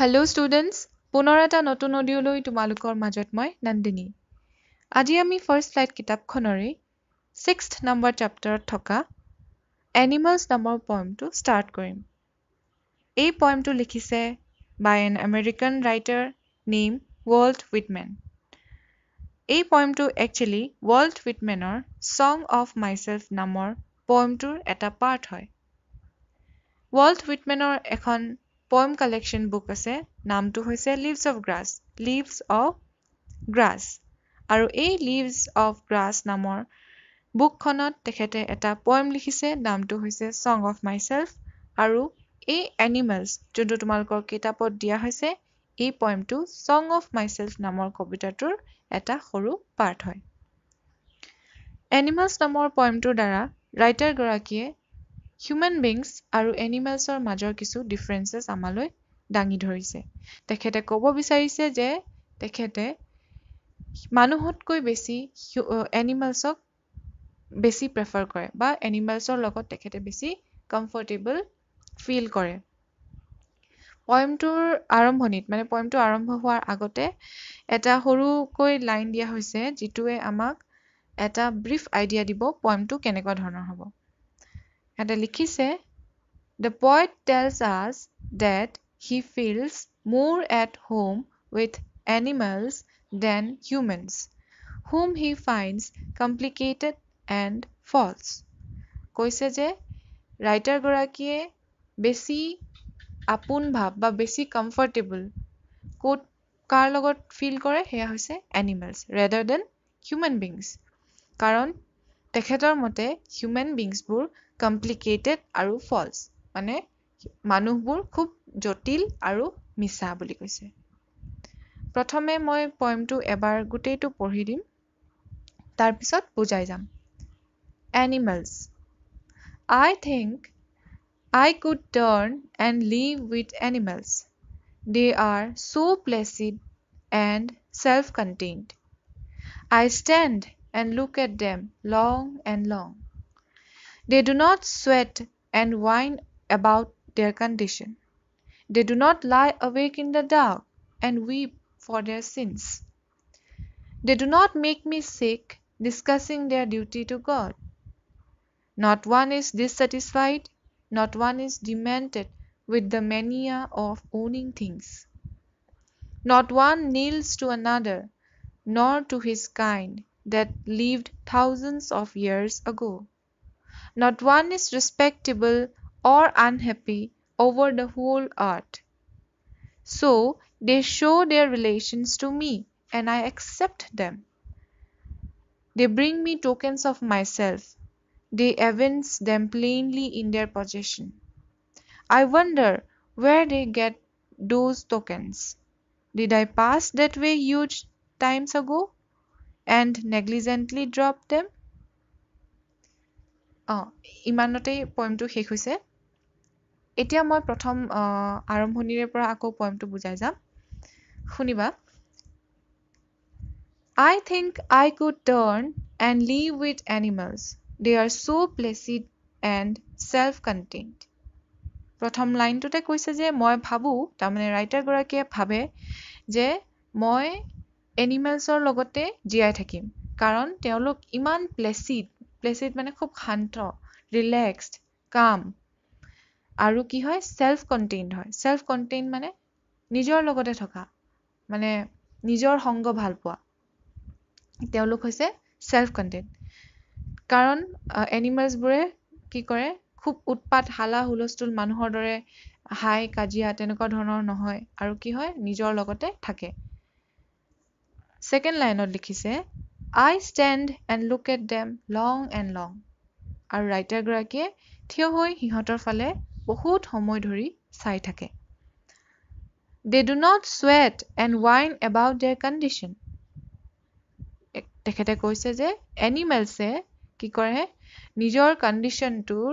Hello' students পুনৰ এটা নতুন অডিঅ'লৈ তোমালোকৰ মাজত মই নন্দিনী আজি আমি ফাৰ্ষ্ট ফ্লাইট কিতাপখনৰে ছিক্সথ নম্বৰ চেপ্টাৰত থকা এনিমেলছ নামৰ পইমটো ষ্টাৰ্ট কৰিম এই পইমটো লিখিছে by an American writer name Walt Whitman এই পইমটো একচুৱেলি ৱৰ্ল্ড উইটমেনৰ ছং অফ মাইছেল্ফ নামৰ পইমটোৰ এটা পাৰ্ট হয় ৱৰ্ল্ড উইটমেনৰ এখন পয়েম কালেকশ্যন বুক আছে নামটো হৈছে leaves of grass leaves of grass আৰু এই লিভছ অফ গ্ৰাছ নামৰ বুকখনত তেখেতে এটা পয়েম লিখিছে নামটো হৈছে ছং অফ মাইছেল্ফ আৰু এই এনিমেলছ যোনটো তোমালোকৰ কিতাপত দিয়া হৈছে এই পইমটো ছং অফ মাইছেল্ফ নামৰ কবিতাটোৰ এটা সৰু পাৰ্ট হয় এনিমেলছ নামৰ পইমটোৰ দ্বাৰা ৰাইটাৰগৰাকীয়ে হিউমেন বিংছ আৰু এনিমেলছৰ মাজৰ কিছু ডিফাৰেঞ্চেছ আমালৈ দাঙি ধৰিছে তেখেতে ক'ব বিচাৰিছে যে তেখেতে মানুহতকৈ বেছি এনিমেলছক বেছি প্ৰেফাৰ কৰে বা এনিমেলছৰ লগত তেখেতে বেছি কমফৰ্টেবল ফিল কৰে পইমটোৰ আৰম্ভণিত মানে পইমটো আৰম্ভ হোৱাৰ আগতে এটা সৰুকৈ লাইন দিয়া হৈছে যিটোৱে আমাক এটা ব্ৰিফ আইডিয়া দিব পইমটো কেনেকুৱা ধৰণৰ হ'ব এটা লিখিছে the poet tells us that he feels more at home with animals than humans home he finds complicated and false কৈছে যে ৰাইটাৰগৰাকীয়ে বেছি আপোন ভাৱ বা বেছি কমফৰ্টেবল ক'ত কাৰ লগত ফিল কৰে সেয়া হৈছে animals rather than human beings কাৰণ তেখেতৰ মতে হিউমেন বিংছবোৰ কমপ্লিকেটেড আৰু ফল্ছ মানে মানুহবোৰ খুব জটিল আৰু মিছা বুলি কৈছে প্ৰথমে মই পইমটো এবাৰ গোটেইটো পঢ়ি দিম তাৰপিছত বুজাই যাম animals I think I could turn and live with animals they are so' placid and self contained I stand and look at them long and long They do not sweat and whine about their condition. They do not lie awake in the dark and weep for their sins. They do not make me sick discussing their duty to God. Not one is dissatisfied, not one is demented with the mania of owning things. Not one kneels to another, nor to his kind that lived thousands of years ago. Not one is respectable or unhappy over the whole art. So they show their relations to me and I accept them. They bring me tokens of myself. They evince them plainly in their possession. I wonder where they get those tokens. Did I pass that way huge times ago and negligently drop them? অঁ ইমানতেই পইমটো শেষ হৈছে এতিয়া মই প্ৰথম আৰম্ভণিৰে পৰা আকৌ পইমটো বুজাই যাম শুনিবা I think I could turn and live with animals they are so' placid and self content প্ৰথম লাইনটোতে কৈছে যে মই ভাবোঁ তাৰমানে ৰাইটাৰগৰাকীয়ে ভাবে যে মই এনিমেলছৰ লগতে জীয়াই থাকিম কাৰণ তেওঁলোক ইমান প্লেচিড প্লেচিড মানে খুব শান্ত ৰিলেক্সড কাম আৰু কি হয় ছেল্ফ কণ্টেইনড হয় ছেল্ফ কণ্টেইন মানে নিজৰ লগতে থকা মানে নিজৰ সংগ ভাল পোৱা তেওঁলোক হৈছে ছেল্ফ কণ্টেইন কাৰণ এনিমেলছবোৰে কি কৰে খুব উৎপাত হালা হুলস্থুল মানুহৰ দৰে হাই কাজিয়া তেনেকুৱা ধৰণৰ নহয় আৰু কি হয় নিজৰ লগতে থাকে ছেকেণ্ড লাইনত লিখিছে I stand and look at them long and long আৰু ৰাইটাৰগৰাকীয়ে থিয় হৈ সিহঁতৰ ফালে বহুত সময় ধৰি চাই থাকে they do not sweat and whine about their condition তেখেতে কৈছে যে এনিমেলছে কি কৰে নিজৰ কণ্ডিশ্যনটোৰ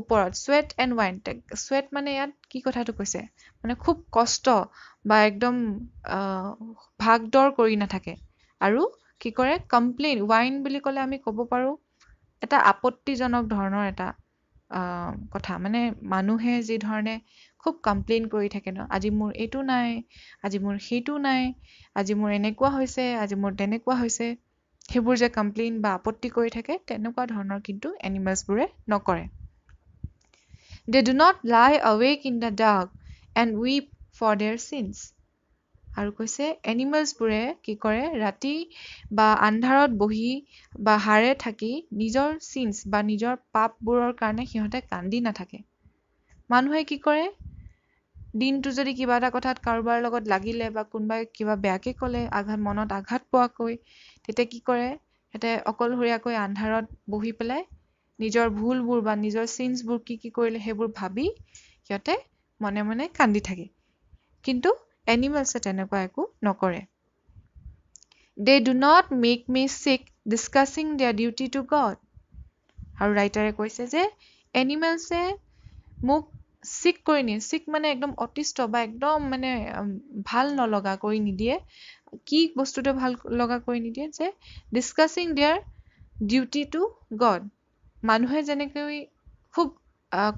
ওপৰত চুৱেট এণ্ড ৱাইন চুৱেট মানে ইয়াত কি কথাটো কৈছে মানে খুব কষ্ট বা একদম ভাগ দৰ কৰি নাথাকে আৰু কি কৰে কমপ্লেইন ৱাইন বুলি ক'লে আমি ক'ব পাৰোঁ এটা আপত্তিজনক ধৰণৰ এটা কথা মানে মানুহে যি ধৰণে খুব কমপ্লেইন কৰি থাকে ন আজি মোৰ এইটো নাই আজি মোৰ সেইটো নাই আজি মোৰ এনেকুৱা হৈছে আজি মোৰ তেনেকুৱা হৈছে সেইবোৰ যে কমপ্লেইন বা আপত্তি কৰি থাকে তেনেকুৱা ধৰণৰ কিন্তু এনিমেলছবোৰে নকৰে they do not lie awake in the dark and weep for their sins আৰু কৈছে এনিমেলছবোৰে কি কৰে ৰাতি বা আন্ধাৰত বহি বা হাড়ে থাকি নিজৰ চিনছ বা নিজৰ পাপবোৰৰ কাৰণে সিহঁতে কান্দি নাথাকে মানুহে কি কৰে দিনটো যদি কিবা এটা কথাত কাৰোবাৰ লগত লাগিলে বা কোনোবাই কিবা বেয়াকৈ ক'লে আঘাত মনত আঘাত পোৱাকৈ তেতিয়া কি কৰে সিহঁতে অকলশৰীয়াকৈ আন্ধাৰত বহি পেলাই নিজৰ ভুলবোৰ বা নিজৰ চিনছবোৰ কি কি কৰিলে সেইবোৰ ভাবি সিহঁতে মনে মনে কান্দি থাকে কিন্তু এনিমেলছে তেনেকুৱা একো নকৰে they do not make me sick discussing their duty to God আৰু ৰাইটাৰে কৈছে যে এনিমেলছে মোক চিক কৰি নিয়ে চিক মানে একদম অতিষ্ঠ বা একদম মানে ভাল নলগা কৰি নিদিয়ে কি বস্তুটো ভাল লগা কৰি নিদিয়ে যে discussing their duty to God মানুহে যেনেকৈ খুব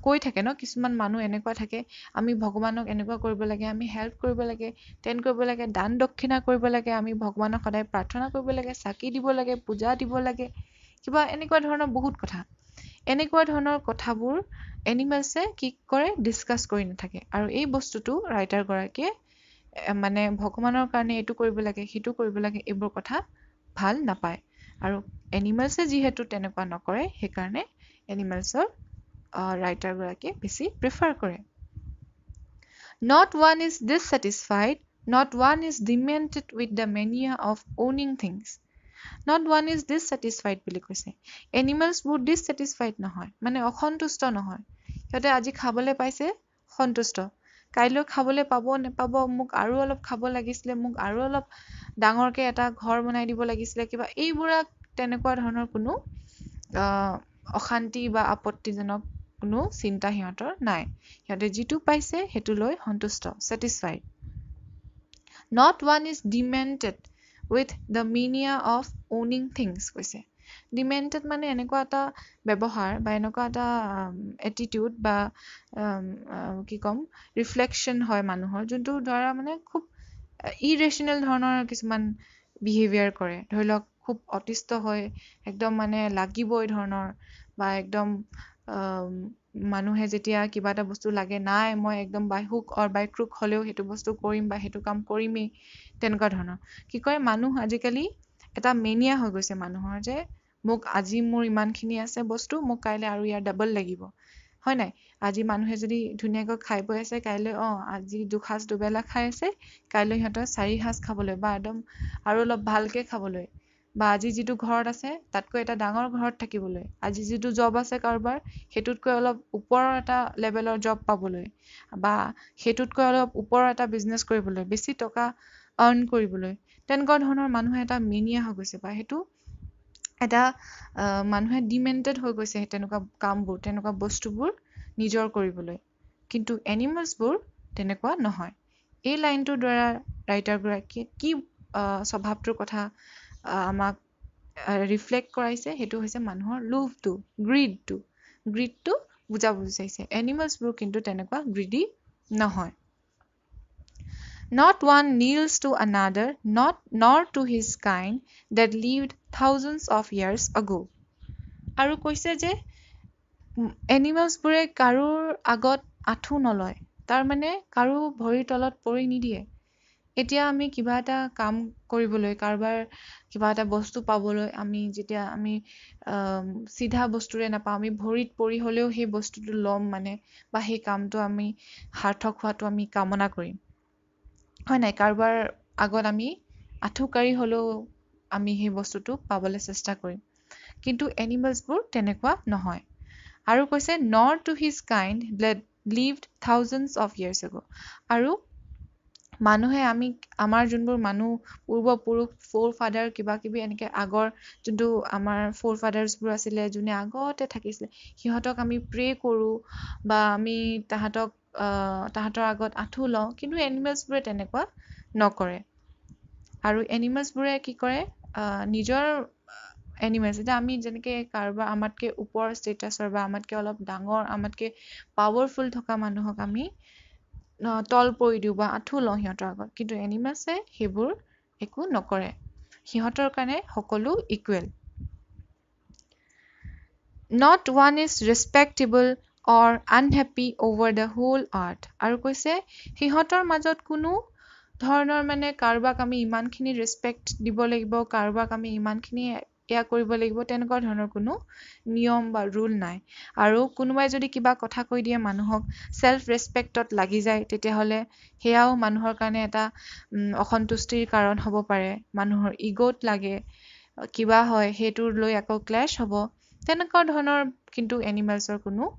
কৈ থাকে ন কিছুমান মানুহ এনেকুৱা থাকে আমি ভগৱানক এনেকুৱা কৰিব লাগে আমি হেল্প কৰিব লাগে টেন কৰিব লাগে দান দক্ষিণা কৰিব লাগে আমি ভগৱানক সদায় প্ৰাৰ্থনা কৰিব লাগে চাকি দিব লাগে পূজা দিব লাগে কিবা এনেকুৱা ধৰণৰ বহুত কথা এনেকুৱা ধৰণৰ কথাবোৰ এনিমেলছে কি কৰে ডিছকাছ কৰি নাথাকে আৰু এই বস্তুটো ৰাইটাৰগৰাকীয়ে মানে ভগৱানৰ কাৰণে এইটো কৰিব লাগে সেইটো কৰিব লাগে এইবোৰ কথা ভাল নাপায় আৰু এনিমেলছে যিহেতু তেনেকুৱা নকৰে সেইকাৰণে এনিমেলছৰ ৰাইটাৰগৰাকীয়ে বেছি প্ৰিফাৰ কৰে not one is dissatisfied not one is demented with the mania of owning things not one is dissatisfied বুলি কৈছে এনিমেলছবোৰ ডিছেটিছফাইড নহয় মানে অসন্তুষ্ট নহয় সিহঁতে আজি খাবলৈ পাইছে সন্তুষ্ট কাইলৈ খাবলৈ পাব নেপাব মোক আৰু অলপ খাব লাগিছিলে মোক আৰু অলপ ডাঙৰকে এটা ঘৰ বনাই দিব লাগিছিলে কিবা এইবোৰক তেনেকুৱা ধৰণৰ কোনো অশান্তি বা আপত্তিজনক কোনো চিন্তা সিহঁতৰ নাই সিহঁতে যিটো পাইছে সেইটো লৈ সন্তুষ্ট satisfied not one is demented with the mania of owning things কৈছে ডিমেণ্টেড মানে এনেকুৱা এটা ব্যৱহাৰ বা এনেকুৱা এটা এটিটিউড বা কি ক'ম ৰিফ্লেকশ্যন হয় মানুহৰ যোনটো ধৰা মানে খুব ইৰেশ্যনেল ধৰণৰ কিছুমান বিহেভিয়াৰ কৰে ধৰি লওক খুব অতিষ্ঠ হয় একদম মানে লাগিবই ধৰণৰ বা একদম মানুহে যেতিয়া কিবা এটা বস্তু লাগে নাই মই একদম বাই হুক অৰ বাই ক্ৰুক হ'লেও সেইটো বস্তু কৰিম বা সেইটো কাম কৰিমেই তেনেকুৱা ধৰণৰ কি কয় মানুহ আজিকালি এটা মেনিয়া হৈ গৈছে মানুহৰ যে মোক আজি মোৰ ইমানখিনি আছে বস্তু মোক কাইলৈ আৰু ইয়াৰ ডাবল লাগিব হয় নাই আজি মানুহে যদি ধুনীয়াকৈ খাই বৈ আছে কাইলৈ অ আজি দুসাঁজ দুবেলা খাই আছে কাইলৈ সিহঁতৰ চাৰি সাঁজ খাবলৈ বা একদম আৰু অলপ ভালকৈ খাবলৈ বা আজি যিটো ঘৰত আছে তাতকৈ এটা ডাঙৰ ঘৰত থাকিবলৈ আজি যিটো জব আছে কাৰোবাৰ সেইটোতকৈ অলপ ওপৰৰ এটা লেভেলৰ জব পাবলৈ বা সেইটোতকৈ অলপ ওপৰৰ এটা বিজনেছ কৰিবলৈ বেছি টকা আৰ্ণ কৰিবলৈ তেনেকুৱা ধৰণৰ মানুহে এটা মেনিয়া হৈ গৈছে বা সেইটো এটা আহ মানুহে ডিমেণ্টেড হৈ গৈছে সেই তেনেকুৱা কামবোৰ তেনেকুৱা বস্তুবোৰ নিজৰ কৰিবলৈ কিন্তু এনিমেলছবোৰ তেনেকুৱা নহয় এই লাইনটোৰ দ্বাৰা গৰাকীয়ে কি আহ স্বভাৱটোৰ কথা আমাক ৰিফ্লেক্ট কৰাইছে সেইটো হৈছে মানুহৰ লোভটো গ্ৰীডটো গ্ৰীডটো বুজা বুজাইছে এনিমেলছবোৰ কিন্তু তেনেকুৱা গ্ৰীডি নহয় not one kneels to another not not to his kind that lived thousands of years ago আৰু কৈছে যে এনিমেলছবোৰে কাৰোৰ আগত আঁঠু নলয় তাৰমানে কাৰো ভৰিৰ তলত পৰি নিদিয়ে এতিয়া আমি কিবা এটা কাম কৰিবলৈ কাৰোবাৰ কিবা এটা বস্তু পাবলৈ আমি যেতিয়া আমি চিধা বস্তুৰে নাপাওঁ আমি ভৰিত পৰি হ'লেও সেই বস্তুটো ল'ম মানে বা সেই কামটো আমি সাৰ্থক হোৱাটো আমি কামনা কৰিম হয় নাই কাৰোবাৰ আগত আমি আঁঠুকাঢ়ি হ'লেও আমি সেই বস্তুটো পাবলৈ চেষ্টা কৰিম কিন্তু এনিমেলছবোৰ তেনেকুৱা নহয় আৰু কৈছে nor to his kind that lived thousands of years ago' আৰু মানুহে আমি আমাৰ যোনবোৰ মানুহ পূৰ্বপুৰুষ ফ'ৰ ফাদাৰ কিবা কিবি এনেকৈ আগৰ যোনটো আমাৰ ফ'ৰ ফাদাৰ্ছবোৰ আছিলে যোনে আগতে থাকিছিলে সিহঁতক আমি প্ৰে' কৰোঁ বা আমি তাহাঁতক তাহাঁতৰ আগত আঁঠু লওঁ কিন্তু এনিমেলছবোৰে তেনেকুৱা নকৰে আৰু এনিমেলছবোৰে কি কৰে নিজৰ এনিমেলছ এতিয়া আমি যেনেকৈ কাৰোবাৰ আমাতকৈ ওপৰ ষ্টেটাছৰ বা আমাতকৈ অলপ ডাঙৰ আমাতকৈ পাৱাৰফুল থকা মানুহক আমি তল পৰি দিওঁ বা আঁঠু লওঁ সিহঁতৰ আগত কিন্তু এনিমেলছে সেইবোৰ একো নকৰে সিহঁতৰ কাৰণে সকলো equal not one is respectable or unhappy over the whole earth আৰু কৈছে সিহঁতৰ মাজত কোনো ধৰণৰ মানে কাৰোবাক আমি ইমানখিনি ৰেচপেক্ট দিব লাগিব কাৰোবাক আমি ইমানখিনি এয়া কৰিব লাগিব তেনেকুৱা ধৰণৰ কোনো নিয়ম বা ৰুল নাই আৰু কোনোবাই যদি কিবা কথা কৈ দিয়ে মানুহক ছেল্ফ ৰেচপেক্টত লাগি যায় তেতিয়াহ'লে সেয়াও মানুহৰ কাৰণে এটা অসন্তুষ্টিৰ কাৰণ হ'ব পাৰে মানুহৰ ইগ'ত লাগে কিবা হয় সেইটো লৈ আকৌ ক্লেছ হ'ব তেনেকুৱা ধৰণৰ কিন্তু এনিমেলছৰ কোনো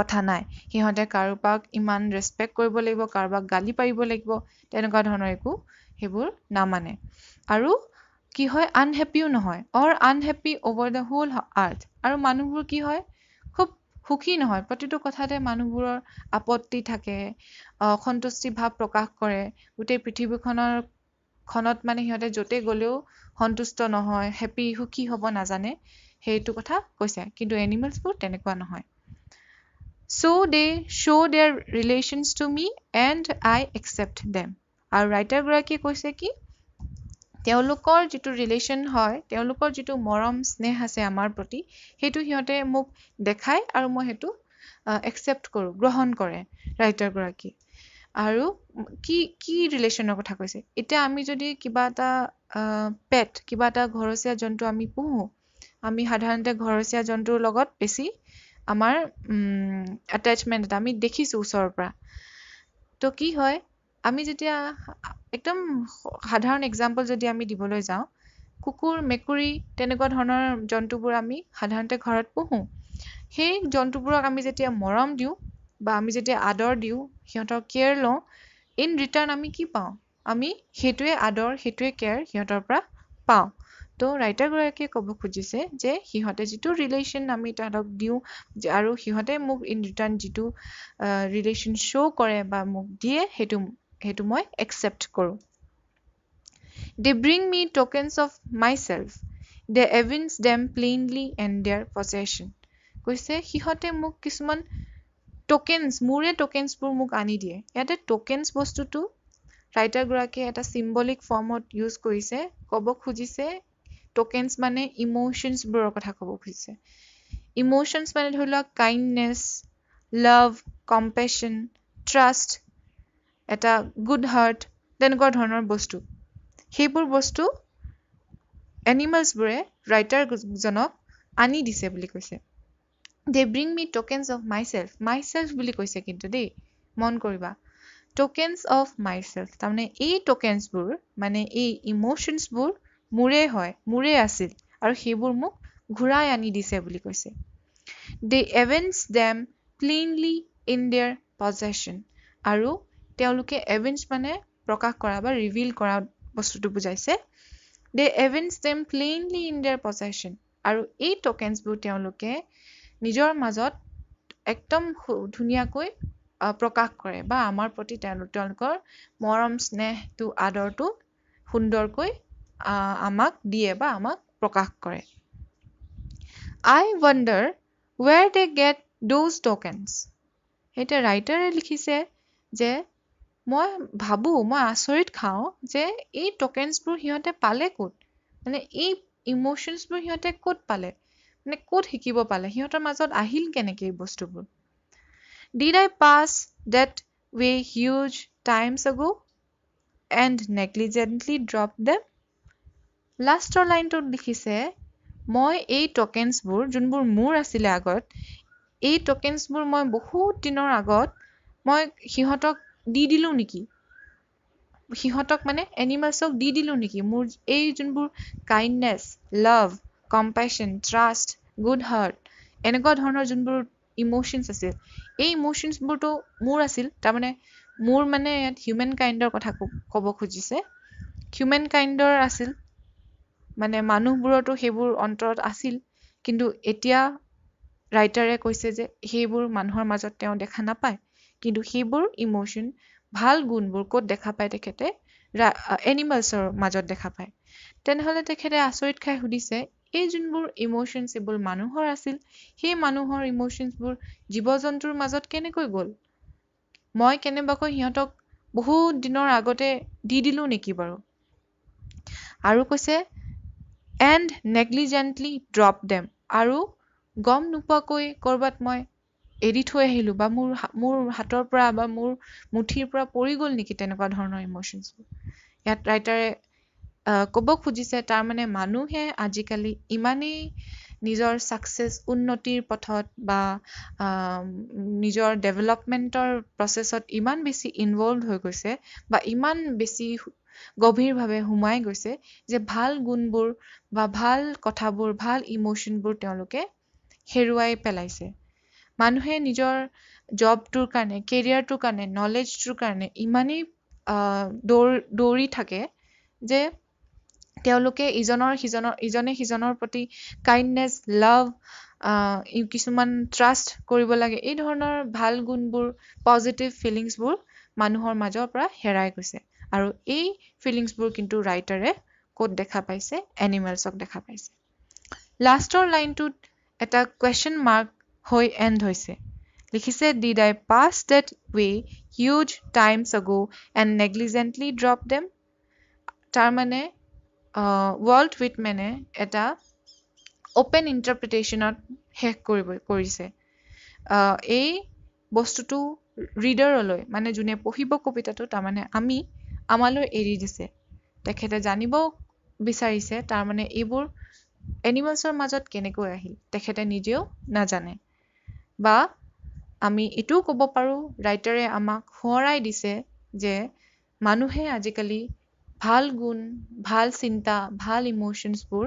কথা নাই সিহঁতে কাৰোবাক ইমান ৰেচপেক্ট কৰিব লাগিব কাৰোবাক গালি পাৰিব লাগিব তেনেকুৱা ধৰণৰ একো সেইবোৰ নামানে আৰু কি হয় আনহেপিও নহয় or unhappy over the whole earth আৰু মানুহবোৰ কি হয় খুব সুখী নহয় প্ৰতিটো কথাতে মানুহবোৰৰ আপত্তি থাকে অসন্তুষ্টি ভাৱ প্ৰকাশ কৰে গোটেই পৃথিৱীখনৰ খনত মানে সিহঁতে য'তে গ'লেও সন্তুষ্ট নহয় হেপী সুখী হ'ব নাজানে সেইটো কথা কৈছে কিন্তু এনিমেলছবোৰ তেনেকুৱা নহয় show' they show' their relations to me and I accept them আৰু ৰাইটাৰগৰাকীয়ে কৈছে কি তেওঁলোকৰ যিটো ৰিলেশ্যন হয় তেওঁলোকৰ যিটো মৰম স্নেহ আছে আমাৰ প্ৰতি সেইটো সিহঁতে মোক দেখায় আৰু মই সেইটো একচেপ্ট কৰোঁ গ্ৰহণ কৰে ৰাইটাৰগৰাকী আৰু কি কি ৰিলেশ্যনৰ কথা কৈছে এতিয়া আমি যদি কিবা এটা পেট কিবা এটা ঘৰচীয়া জন্তু আমি পুহোঁ আমি সাধাৰণতে ঘৰচীয়া জন্তুৰ লগত বেছি আমাৰ এটেচমেণ্ট এটা আমি দেখিছোঁ ওচৰৰ পৰা তো কি হয় আমি যেতিয়া একদম সাধাৰণ এক্সাম্পল যদি আমি দিবলৈ যাওঁ কুকুৰ মেকুৰী তেনেকুৱা ধৰণৰ জন্তুবোৰ আমি সাধাৰণতে ঘৰত পোহোঁ সেই জন্তুবোৰক আমি যেতিয়া মৰম দিওঁ বা আমি যেতিয়া আদৰ দিওঁ সিহঁতক কেয়াৰ লওঁ ইন ৰিটাৰ্ণ আমি কি পাওঁ আমি সেইটোৱে আদৰ সেইটোৱে কেয়াৰ সিহঁতৰ পৰা পাওঁ ত' ৰাইটাৰগৰাকীয়ে ক'ব খুজিছে যে সিহঁতে যিটো ৰিলেশ্যন আমি তাহাঁতক দিওঁ আৰু সিহঁতে মোক ইন ৰিটাৰ্ণ যিটো ৰিলেশ্যন শ্ব' কৰে বা মোক দিয়ে সেইটো সেইটো মই একচেপ্ট কৰোঁ they bring me tokens of my self they evince them plainly and their possession কৈছে সিহঁতে মোক কিছুমান ট'কেনছ মোৰে ট'কেনছবোৰ মোক আনি দিয়ে ইয়াতে ট'কেনছ বস্তুটো ৰাইটাৰগৰাকীয়ে এটা চিম্বলিক ফৰ্মত ইউজ কৰিছে ক'ব খুজিছে ট'কেনছ মানে ইম'শ্যনছবোৰৰ কথা ক'ব খুজিছে ইম'শ্যনছ মানে ধৰি লওক কাইণ্ডনেছ লাভ কম্পেশ্যন ট্ৰাষ্ট এটা গুড হাৰ্ট তেনেকুৱা ধৰণৰ বস্তু সেইবোৰ বস্তু এনিমেলছবোৰে ৰাইটাৰজনক আনি দিছে বুলি কৈছে দে ব্ৰিং মি ট'কেনছ অফ মাইছেল্ফ মাইছেল্ফ বুলি কৈছে কিন্তু দেই মন কৰিবা ট'কেনছ অফ মাইছেল্ফ তাৰমানে এই ট'কেনছবোৰ মানে এই ইম'শ্যনছবোৰ মোৰে হয় মোৰে আছিল আৰু সেইবোৰ মোক ঘূৰাই আনি দিছে বুলি কৈছে they evince them plainly in their possession আৰু তেওঁলোকে এভেঞ্জ মানে প্ৰকাশ কৰা বা ৰিভিল কৰা বস্তুটো বুজাইছে they evince them plainly in their possession আৰু এই টকেনছবোৰ তেওঁলোকে নিজৰ মাজত একদম ধুনীয়াকৈ প্ৰকাশ কৰে বা আমাৰ প্ৰতি তেওঁলোক তেওঁলোকৰ মৰম স্নেহটো আদৰটো সুন্দৰকৈ আমাক দিয়ে বা আমাক প্ৰকাশ কৰে I wonder where they get those tokens এতিয়া ৰাইটাৰে লিখিছে যে মই ভাবোঁ মই আচৰিত খাওঁ যে এই টকেনছবোৰ সিহঁতে পালে ক'ত মানে এই ইম'শ্যনছবোৰ সিহঁতে ক'ত পালে মানে ক'ত শিকিব পালে সিহঁতৰ মাজত আহিল কেনেকৈ এই বস্তুবোৰ did I pass that way huge times ago' and negligently drop them লাষ্টৰ লাইনটোত লিখিছে মই এই টকেনছবোৰ যোনবোৰ মোৰ আছিলে আগত এই টকেনছবোৰ মই বহুত দিনৰ আগত মই সিহঁতক দি দিলোঁ নেকি সিহঁতক মানে এনিমেলছক দি দিলোঁ নেকি মোৰ এই যোনবোৰ kindness love compassion trust good heart এনেকুৱা ধৰণৰ যোনবোৰ ইম'শ্যনছ আছিল এই ইম'শ্যনছবোৰতো মোৰ আছিল তাৰমানে মোৰ মানে ইয়াত হিউমেন কাইণ্ডৰ কথা ক'ব খুজিছে হিউমেন কাইণ্ডৰ আছিল মানে মানুহবোৰতো সেইবোৰ অন্তৰত আছিল কিন্তু এতিয়া ৰাইটাৰে কৈছে যে সেইবোৰ মানুহৰ মাজত তেওঁ দেখা নাপায় কিন্তু সেইবোৰ ইম'শ্যন ভাল গুণবোৰ ক'ত দেখা পায় তেখেতে এনিমেলছৰ মাজত দেখা পায় তেনেহ'লে তেখেতে আচৰিত খাই সুধিছে এই যোনবোৰ ইম'শ্যনছ এইবোৰ মানুহৰ আছিল সেই মানুহৰ ইম'শ্যনছবোৰ জীৱ জন্তুৰ মাজত কেনেকৈ গ'ল মই কেনেবাকৈ সিহঁতক বহুত দিনৰ আগতে দি দিলোঁ নেকি বাৰু আৰু কৈছে এণ্ড নেগলিজেণ্টলি ড্ৰপ ডেম আৰু গম নোপোৱাকৈ ক'ৰবাত মই এৰি থৈ আহিলোঁ বা মোৰ মোৰ হাতৰ পৰা বা মোৰ মুঠিৰ পৰা পৰি গ'ল নেকি তেনেকুৱা ধৰণৰ ইম'শ্যনছবোৰ ইয়াত ৰাইটাৰে ক'ব খুজিছে তাৰমানে মানুহে আজিকালি ইমানেই নিজৰ ছাকচেছ উন্নতিৰ পথত বা নিজৰ ডেভেলপমেণ্টৰ প্ৰচেছত ইমান বেছি ইনভল্ভ হৈ গৈছে বা ইমান বেছি গভীৰভাৱে সোমাই গৈছে যে ভাল গুণবোৰ বা ভাল কথাবোৰ ভাল ইম'শ্যনবোৰ তেওঁলোকে হেৰুৱাই পেলাইছে মানুহে নিজৰ জবটোৰ কাৰণে কেৰিয়াৰটোৰ কাৰণে নলেজটোৰ কাৰণে ইমানেই দৌৰ দৌৰি থাকে যে তেওঁলোকে ইজনৰ সিজনৰ ইজনে সিজনৰ প্ৰতি কাইণ্ডনেছ লাভ কিছুমান ট্ৰাষ্ট কৰিব লাগে এই ধৰণৰ ভাল গুণবোৰ পজিটিভ ফিলিংছবোৰ মানুহৰ মাজৰ পৰা হেৰাই গৈছে আৰু এই ফিলিংছবোৰ কিন্তু ৰাইটাৰে ক'ত দেখা পাইছে এনিমেলছক দেখা পাইছে লাষ্টৰ লাইনটোত এটা কুৱেশ্যন মাৰ্ক হৈ এণ্ড হৈছে লিখিছে did I pass that way huge times ago and negligently drop them তাৰমানে ৱৰ্ল্ড উইটমেনে এটা অ'পেন ইণ্টাৰপ্ৰিটেশ্যনত শেষ কৰিব কৰিছে এই বস্তুটো ৰিডাৰলৈ মানে যোনে পঢ়িব কবিতাটো তাৰমানে আমি আমালৈ এৰি দিছে তেখেতে জানিব বিচাৰিছে তাৰমানে এইবোৰ এনিমেলছৰ মাজত কেনেকৈ আহিল তেখেতে নিজেও নাজানে বা আমি এইটোও ক'ব পাৰোঁ ৰাইটাৰে আমাক সোঁৱৰাই দিছে যে মানুহে আজিকালি ভাল গুণ ভাল চিন্তা ভাল ইম'শ্যনছবোৰ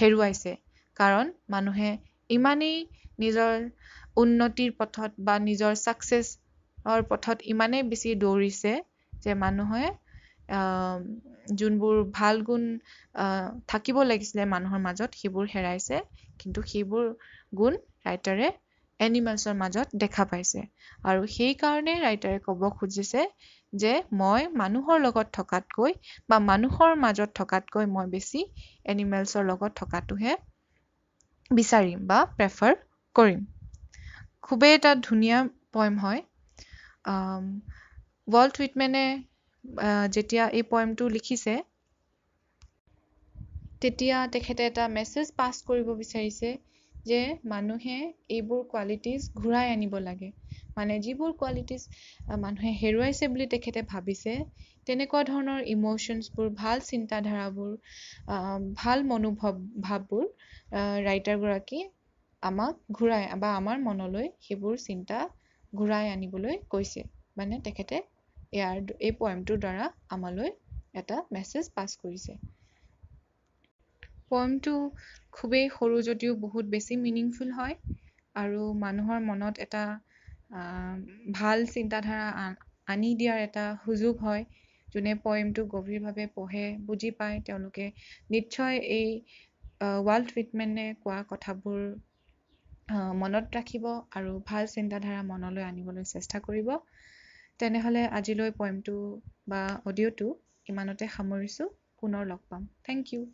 হেৰুৱাইছে কাৰণ মানুহে ইমানেই নিজৰ উন্নতিৰ পথত বা নিজৰ ছাকচেছৰ পথত ইমানেই বেছি দৌৰিছে যে মানুহে যোনবোৰ ভাল গুণ থাকিব লাগিছিলে মানুহৰ মাজত সেইবোৰ হেৰাইছে কিন্তু সেইবোৰ গুণ ৰাইটাৰে এনিমেলছৰ মাজত দেখা পাইছে আৰু সেইকাৰণে ৰাইটাৰে ক'ব খুজিছে যে মই মানুহৰ লগত থকাতকৈ বা মানুহৰ মাজত থকাতকৈ মই বেছি এনিমেলছৰ লগত থকাটোহে বিচাৰিম বা প্ৰেফাৰ কৰিম খুবেই এটা ধুনীয়া পইম হয় ৱৰ্ল্ড টুইটমেনে যেতিয়া এই পইমটো লিখিছে তেতিয়া তেখেতে এটা মেছেজ পাছ কৰিব বিচাৰিছে যে মানুহে এইবোৰ কোৱালিটিজ ঘূৰাই আনিব লাগে মানে যিবোৰ কোৱালিটিজ মানুহে হেৰুৱাইছে বুলি তেখেতে ভাবিছে তেনেকুৱা ধৰণৰ ইম'শ্যনছবোৰ ভাল চিন্তাধাৰাবোৰ ভাল মনোভাৱ ভাৱবোৰ ৰাইটাৰগৰাকীয়ে আমাক ঘূৰাই বা আমাৰ মনলৈ সেইবোৰ চিন্তা ঘূৰাই আনিবলৈ কৈছে মানে তেখেতে ইয়াৰ এই পইমটোৰ দ্বাৰা আমালৈ এটা মেছেজ পাছ কৰিছে পইমটো খুবেই সৰু যদিও বহুত বেছি মিনিংফুল হয় আৰু মানুহৰ মনত এটা ভাল চিন্তাধাৰা আনি দিয়াৰ এটা সুযোগ হয় যোনে পইমটো গভীৰভাৱে পঢ়ে বুজি পায় তেওঁলোকে নিশ্চয় এই ৱাল্ড ট্ৰিটমেণ্টে কোৱা কথাবোৰ মনত ৰাখিব আৰু ভাল চিন্তাধাৰা মনলৈ আনিবলৈ চেষ্টা কৰিব তেনেহ'লে আজিলৈ পইমটো বা অডিঅ'টো ইমানতে সামৰিছোঁ পুনৰ লগ পাম থেংক ইউ